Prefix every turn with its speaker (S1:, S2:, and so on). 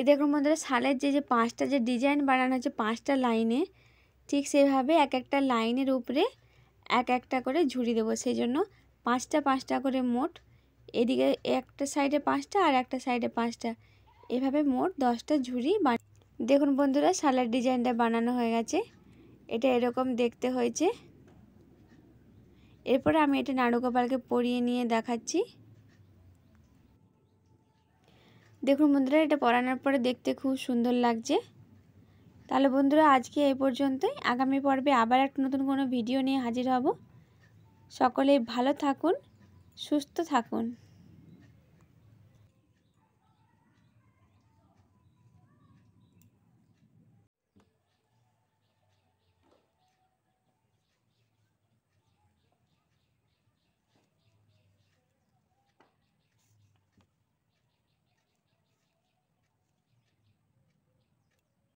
S1: এ দেখুন বন্ধুরা শালের যে যে পাঁচটা যে ডিজাইন বানানো হচ্ছে পাঁচটা লাইনে ঠিক সেভাবে এক একটা লাইনের উপরে এক একটা করে ঝুড়ি দেবো সেই জন্য পাঁচটা পাঁচটা করে মোট এদিকে একটা সাইডে পাঁচটা আর একটা সাইডে পাঁচটা এভাবে মোট দশটা ঝুড়ি দেখুন বন্ধুরা শালের ডিজাইনটা বানানো হয়ে গেছে এটা এরকম দেখতে হয়েছে এরপরে আমি এটা নাড়ু কপালকে পরিয়ে নিয়ে দেখাচ্ছি দেখুন বন্ধুরা এটা পরানোর পরে দেখতে খুব সুন্দর লাগছে তাহলে বন্ধুরা আজকে এই পর্যন্তই আগামী পর্বে আবার একটা নতুন কোনো ভিডিও নিয়ে হাজির হব সকলে ভালো থাকুন সুস্থ থাকুন